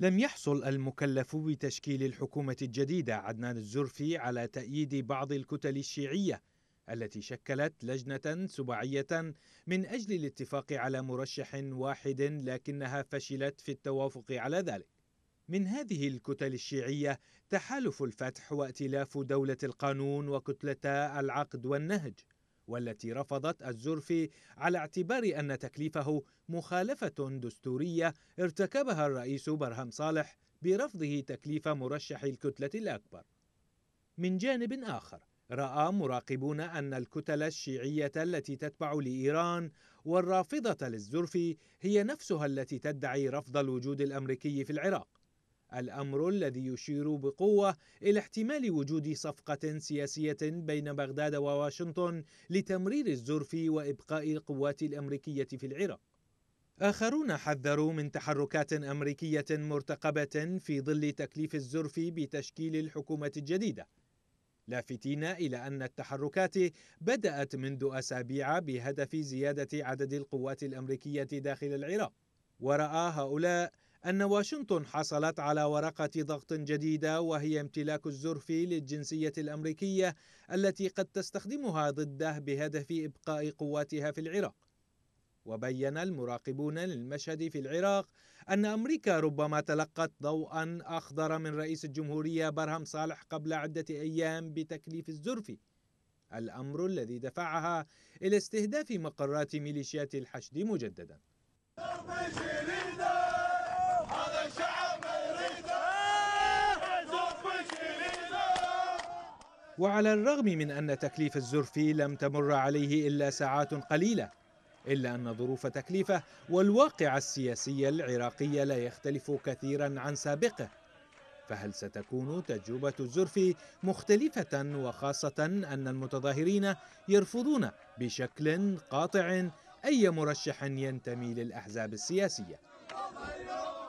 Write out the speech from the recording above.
لم يحصل المكلف بتشكيل الحكومة الجديدة عدنان الزرفي على تأييد بعض الكتل الشيعية التي شكلت لجنة سباعية من أجل الاتفاق على مرشح واحد لكنها فشلت في التوافق على ذلك. من هذه الكتل الشيعية تحالف الفتح وائتلاف دولة القانون وكتلتا العقد والنهج. والتي رفضت الزرفي على اعتبار أن تكليفه مخالفة دستورية ارتكبها الرئيس برهم صالح برفضه تكليف مرشح الكتلة الأكبر من جانب آخر راى مراقبون ان الكتل الشيعيه التي تتبع لايران والرافضه للزرفي هي نفسها التي تدعي رفض الوجود الامريكي في العراق الامر الذي يشير بقوه الى احتمال وجود صفقه سياسيه بين بغداد وواشنطن لتمرير الزرف وابقاء القوات الامريكيه في العراق آخرون حذروا من تحركات أمريكية مرتقبة في ظل تكليف الزرف بتشكيل الحكومة الجديدة لافتين إلى أن التحركات بدأت منذ أسابيع بهدف زيادة عدد القوات الأمريكية داخل العراق ورأى هؤلاء أن واشنطن حصلت على ورقة ضغط جديدة وهي امتلاك الزرف للجنسية الأمريكية التي قد تستخدمها ضده بهدف إبقاء قواتها في العراق. وبين المراقبون للمشهد في العراق أن أمريكا ربما تلقت ضوءا أخضر من رئيس الجمهورية برهم صالح قبل عدة أيام بتكليف الزرف الأمر الذي دفعها إلى استهداف مقرات ميليشيات الحشد مجددا وعلى الرغم من أن تكليف الزرفي لم تمر عليه إلا ساعات قليلة إلا أن ظروف تكليفه والواقع السياسي العراقي لا يختلف كثيرا عن سابقه فهل ستكون تجربة الزرفي مختلفة وخاصة أن المتظاهرين يرفضون بشكل قاطع أي مرشح ينتمي للأحزاب السياسية